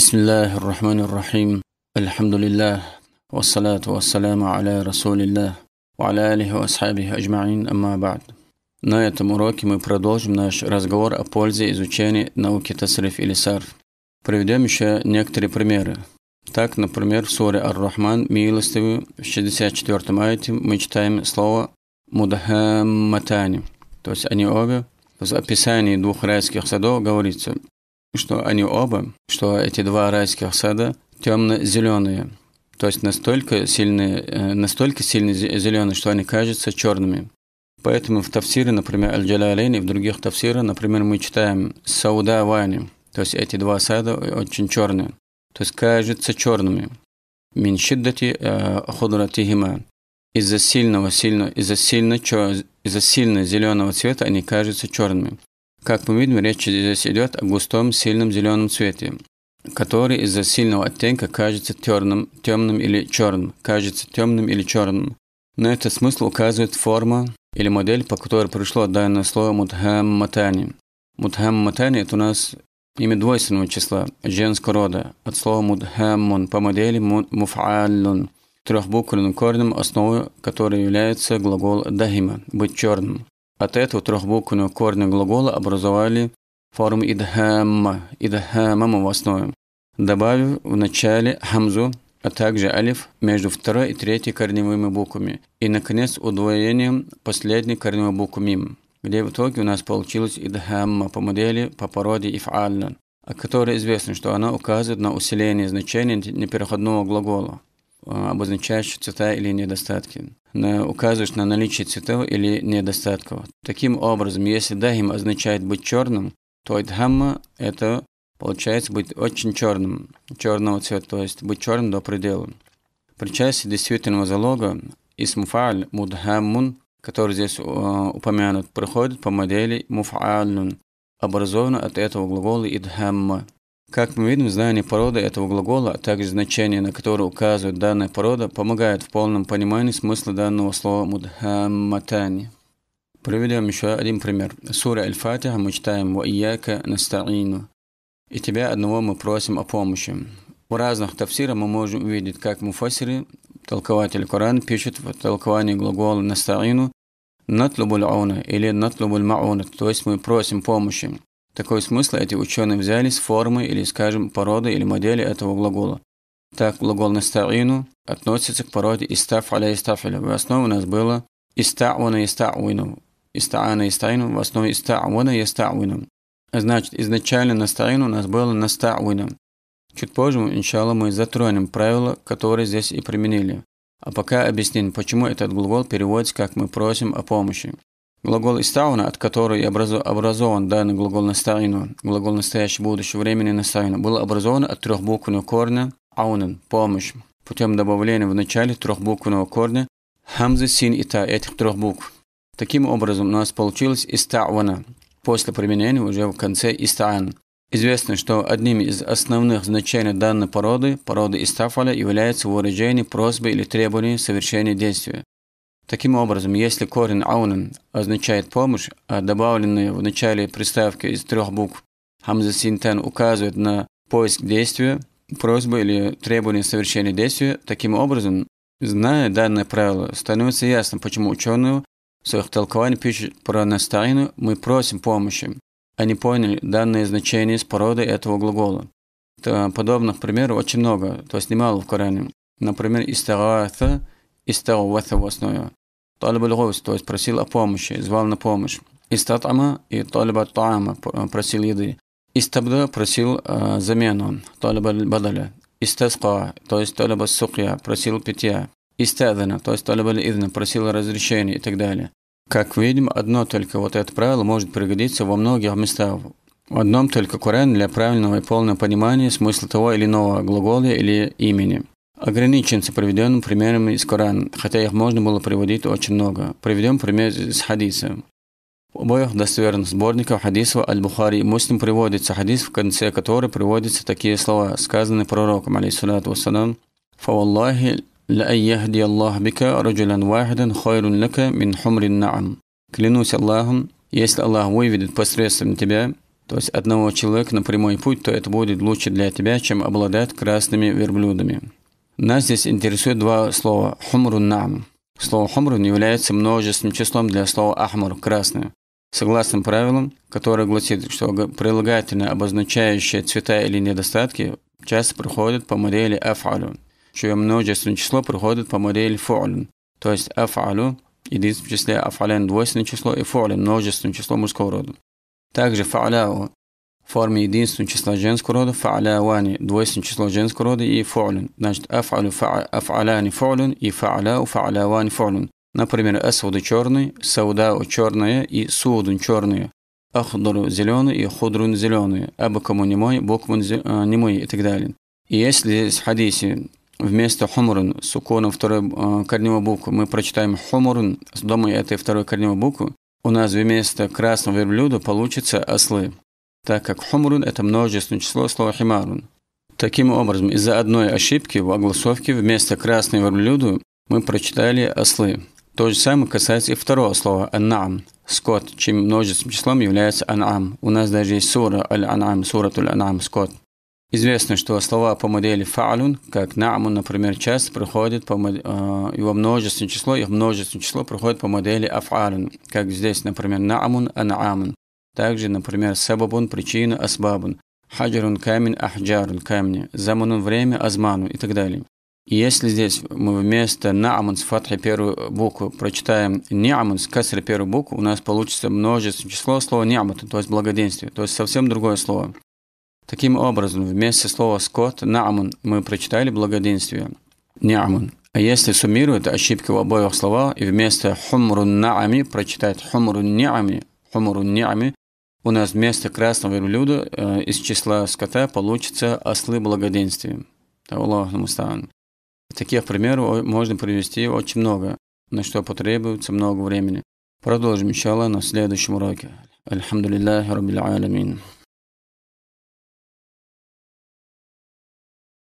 بسم الله الرحمن الرحيم الحمد لله والصلاة والسلام على رسول الله وعلى آله وأصحابه أجمعين أما بعد На этом уроке мы продолжим наш разговор о пользе изучения науки тасриф или сарф. Приведем еще некоторые примеры. Так, например, в суре Ар-Рахман, милостивый, в 64-м аяте мы читаем слово «мудахамматани», то есть они обе. В описании двух райских садов говорится – что они оба, что эти два райских сада темно-зеленые, то есть настолько сильные, э, настолько сильные зеленые, что они кажутся черными. Поэтому в тафсире, например, Аль-Джалялейн и в других тафсирах, например, мы читаем Сауда Вани, то есть эти два сада очень черные, то есть кажутся черными. Мин шиддати э, худратихима. Из-за сильного, сильно, из-за сильно, из-за сильно зеленого цвета они кажутся черными. Как мы видим, речь здесь идет о густом, сильном зеленом цвете, который из-за сильного оттенка кажется терным, темным или черным, кажется темным или черным. На это смысл указывает форма или модель, по которой пришло данное слово мутхам матани. Мутхам матани – это у нас имя двойственного числа, женского рода, от слова мудхаммун по модели муфаллун, трехбуквенным корнем, основой которой является глагол дахима – быть черным. От этого трехбуквенного корня глагола образовали форму идхамма, идхамама в основе, добавив в начале хамзу, а также алиф между второй и третьей корневыми буквами и, наконец, удвоением последней корневой буквы мим, где в итоге у нас получилось идхамма по модели по породе ифальна, о которой известно, что она указывает на усиление значения непереходного глагола. А, обозначающие цвета или недостатки, указываешь на наличие цветов или недостатков. Таким образом, если дагим означает быть черным, то дхамма это получается быть очень черным, черного цвета, то есть быть черным до предела. При части действительного залога исмуфаль мудхаммун, который здесь а, упомянут, приходит по модели муфаалун, образованно от этого глагола идхамма. Как мы видим, знание породы этого глагола, а также значение, на которое указывает данная порода, помогает в полном понимании смысла данного слова мудхамматани. Приведем еще один пример. Сура Аль-Фатиха мы читаем «Ва настаину» «И тебя одного мы просим о помощи». В разных тафсирах мы можем увидеть, как муфасиры, толкователь Корана, пишет в толковании глагола «настаину» «натлубуль ауна» или «натлубуль мауна», то есть мы просим помощи. Такой смысл эти ученые взяли с формы или, скажем, породы или модели этого глагола. Так глагол «настаину» относится к породе «истаф аля истафиля». В основе у нас было «иста'вана иста'вину», «иста'ана истаину», в основе «иста'вана иста'вину». Значит, изначально «настаину» у нас было «наста'вину». Чуть позже, иншалла, мы затронем правила, которые здесь и применили. А пока объясним, почему этот глагол переводится как «мы просим о помощи». Глагол от который образован данный глагол «настаину», глагол настоящего будущего времени «настаину», был образован от трехбуквенного корня «аунен» – «помощь» путем добавления в начале трехбуквенного корня «хамзы», «син» и «та» этих трех букв. Таким образом, у нас получилось «истауна», после применения уже в конце «истаан». Известно, что одним из основных значений данной породы, породы истафаля, является выражение просьбы или требования совершения действия. Таким образом, если корень «аунан» означает «помощь», а добавленные в начале приставки из трех букв «хамза синтен» указывают на поиск действия, просьбы или требования совершения действия, таким образом, зная данное правило, становится ясно, почему ученые в своих толкованиях пишут про настайну «мы просим помощи», они поняли данное значение с породы этого глагола. подобных примеров очень много, то есть немало в Коране. Например, «истагата» истауваса в основе. Талиб аль то есть просил о помощи, звал на помощь. Истатама и талиб таама э, просил еды. Истабда просил э, замену, талиб аль-бадаля. Истасқа, то есть талиб аль просил питья. Истадана, то есть талиб аль-идна, просил разрешения и так далее. Как видим, одно только вот это правило может пригодиться во многих местах. В одном только Коран для правильного и полного понимания смысла того или иного глагола или имени – ограничимся приведенным примером из Корана, хотя их можно было приводить очень много. Приведем пример из хадиса. В обоих достоверных сборников хадисов Аль-Бухари и Муслим приводится хадис, в конце которого приводятся такие слова, сказанные пророком, алейхиссалату вассалам, «Фаваллахи ла айяхди Аллах бика رجلا واحدا хайрун لك мин حمر النعم Клянусь Аллахом, если Аллах выведет посредством тебя, то есть одного человека на прямой путь, то это будет лучше для тебя, чем обладать красными верблюдами. Нас здесь интересует два слова «хумрун нам». Слово «хумрун» является множественным числом для слова «ахмар» – «красное». Согласно правилам, которое гласит, что прилагательное, обозначающее цвета или недостатки, часто проходит по модели «афалю», чье множественное число проходит по модели «фуалю», то есть «афалю» – единственное числе «афалян» – двойственное число и «фуалю» – множественное число мужского рода. Также «фаляу» форме единственного числа женского рода фа'алявани, двойственное число женского рода и фа'люн. Значит, аф'алю аф'аляни фа'люн и фа'аляу фа'алявани фа'люн. Например, асуду черный, саудау черное и судун черное. Ахдару зеленый и худрун зеленый. Абакаму немой, букмун а, немой и так далее. И если в хадисе вместо хумрун с уклоном второй а, корневой буквы мы прочитаем хумрун с домой этой второй корневой буквы, у нас вместо красного верблюда получится ослы так как хумрун – это множественное число слова химарун. Таким образом, из-за одной ошибки в огласовке вместо красной верблюду мы прочитали ослы. То же самое касается и второго слова «анам» – «скот», чем множественным числом является «анам». У нас даже есть сура «аль-анам», сура «аль-анам», «скот». Известно, что слова по модели «фа'лун», как «на'мун», например, часто проходит по мод... Э, его множественное число, их множественное число проходит по модели «аф'алун», как здесь, например, «на'мун», «ан'амун». Также, например, сабабун – причина, асбабун, хаджарун – камень, ахджарун – камни, заманун – время, азману и так далее. И если здесь мы вместо наамун с фатхи первую букву прочитаем ниамун с касри первую букву, у нас получится множественное число слова ниамут, то есть благоденствие, то есть совсем другое слово. Таким образом, вместо слова «скот» «наамун» мы прочитали благоденствие «ниамун». А если суммируют ошибки в обоих словах и вместо «хумрун наами» прочитать «хумрун ниами», «хумрун ниами» у нас вместо красного верблюда э, из числа скота получится ослы благоденствия. Аллаху намустан. Таких примеров можно привести очень много, на что потребуется много времени. Продолжим, иншаллах, на следующем уроке. Альхамдулиллахи раббил алямин.